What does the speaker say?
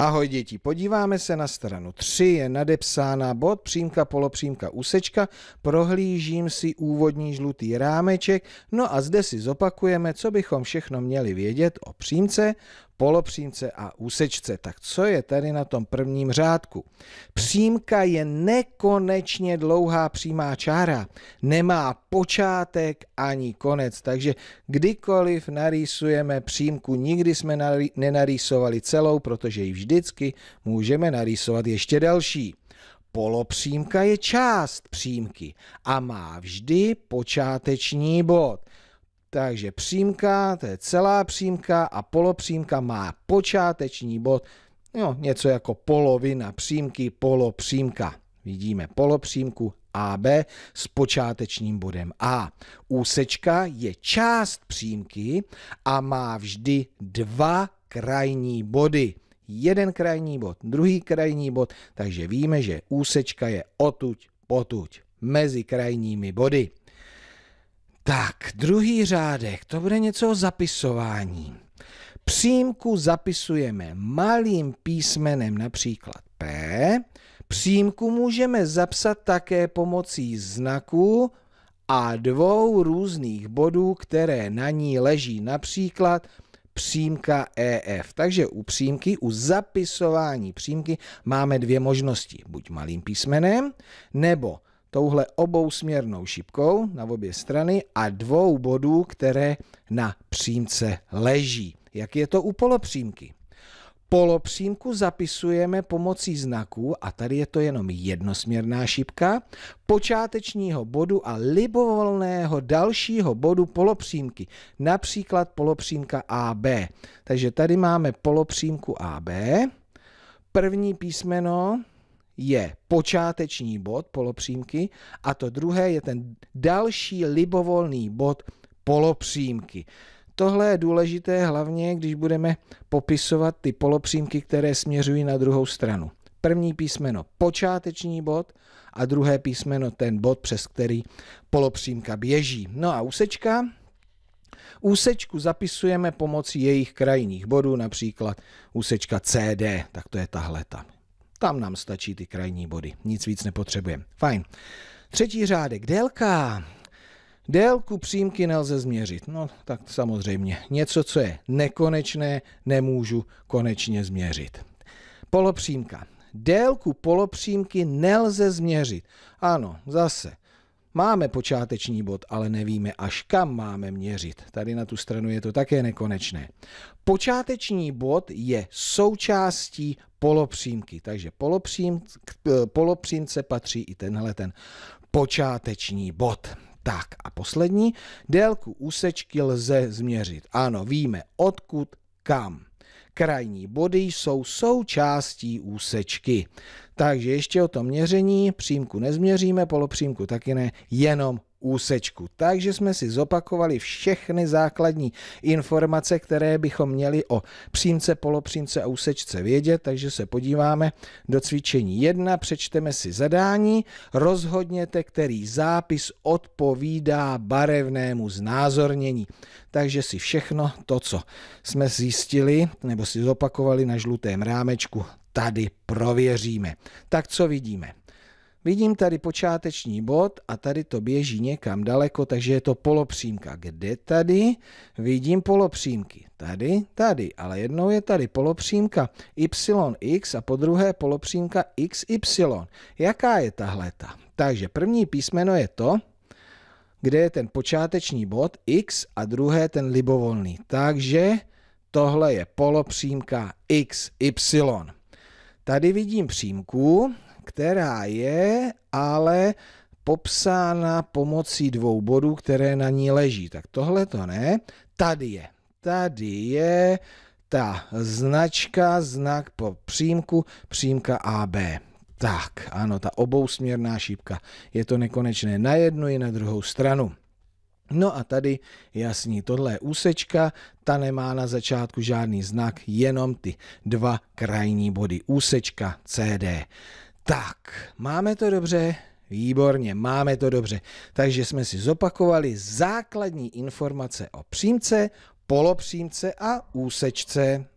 Ahoj děti, podíváme se na stranu 3, je nadepsána bod, přímka, polopřímka, úsečka, prohlížím si úvodní žlutý rámeček, no a zde si zopakujeme, co bychom všechno měli vědět o přímce, polopřímce a úsečce. Tak co je tady na tom prvním řádku? Přímka je nekonečně dlouhá přímá čára. Nemá počátek ani konec, takže kdykoliv narýsujeme přímku, nikdy jsme nenarýsovali celou, protože ji vždycky můžeme narýsovat ještě další. Polopřímka je část přímky a má vždy počáteční bod. Takže přímka, to je celá přímka a polopřímka má počáteční bod, No něco jako polovina přímky, polopřímka. Vidíme polopřímku AB s počátečním bodem A. Úsečka je část přímky a má vždy dva krajní body. Jeden krajní bod, druhý krajní bod, takže víme, že úsečka je otuď potuď mezi krajními body. Tak, druhý řádek, to bude něco o zapisování. Přímku zapisujeme malým písmenem, například P. Přímku můžeme zapsat také pomocí znaku a dvou různých bodů, které na ní leží, například přímka EF. Takže u přímky, u zapisování přímky máme dvě možnosti. Buď malým písmenem, nebo touhle obousměrnou šipkou na obě strany a dvou bodů, které na přímce leží. Jak je to u polopřímky? Polopřímku zapisujeme pomocí znaků, a tady je to jenom jednosměrná šipka, počátečního bodu a libovolného dalšího bodu polopřímky, například polopřímka AB. Takže tady máme polopřímku AB, první písmeno je počáteční bod polopřímky a to druhé je ten další libovolný bod polopřímky. Tohle je důležité hlavně, když budeme popisovat ty polopřímky, které směřují na druhou stranu. První písmeno počáteční bod a druhé písmeno ten bod, přes který polopřímka běží. No a úsečka, Úsečku zapisujeme pomocí jejich krajních bodů, například úsečka CD, tak to je tahle tam. Tam nám stačí ty krajní body, nic víc nepotřebujeme. Fajn. Třetí řádek, délka. Délku přímky nelze změřit. No tak samozřejmě, něco, co je nekonečné, nemůžu konečně změřit. Polopřímka. Délku polopřímky nelze změřit. Ano, zase. Máme počáteční bod, ale nevíme, až kam máme měřit. Tady na tu stranu je to také nekonečné. Počáteční bod je součástí polopřímky. Takže polopřím, k eh, polopřímce patří i tenhle ten počáteční bod. Tak a poslední, délku úsečky lze změřit. Ano, víme odkud kam. Krajní body jsou součástí úsečky. Takže ještě o tom měření, přímku nezměříme, polopřímku taky ne, jenom úsečku. Takže jsme si zopakovali všechny základní informace, které bychom měli o přímce, polopřímce a úsečce vědět, takže se podíváme do cvičení 1, přečteme si zadání, rozhodněte, který zápis odpovídá barevnému znázornění. Takže si všechno to, co jsme zjistili nebo si zopakovali na žlutém rámečku, tady prověříme. Tak co vidíme? Vidím tady počáteční bod a tady to běží někam daleko, takže je to polopřímka. Kde tady? Vidím polopřímky. Tady, tady, ale jednou je tady polopřímka yx a po druhé polopřímka xy. Jaká je tahleta? Takže první písmeno je to, kde je ten počáteční bod x a druhé ten libovolný. Takže tohle je polopřímka xy. Tady vidím přímku, která je ale popsána pomocí dvou bodů, které na ní leží. Tak tohle to ne, tady je. Tady je ta značka, znak po přímku, přímka AB. Tak, ano, ta obousměrná šípka. Je to nekonečné na jednu i na druhou stranu. No a tady jasný, tohle je úsečka, ta nemá na začátku žádný znak, jenom ty dva krajní body. Úsečka CD. Tak, máme to dobře? Výborně, máme to dobře. Takže jsme si zopakovali základní informace o přímce, polopřímce a úsečce.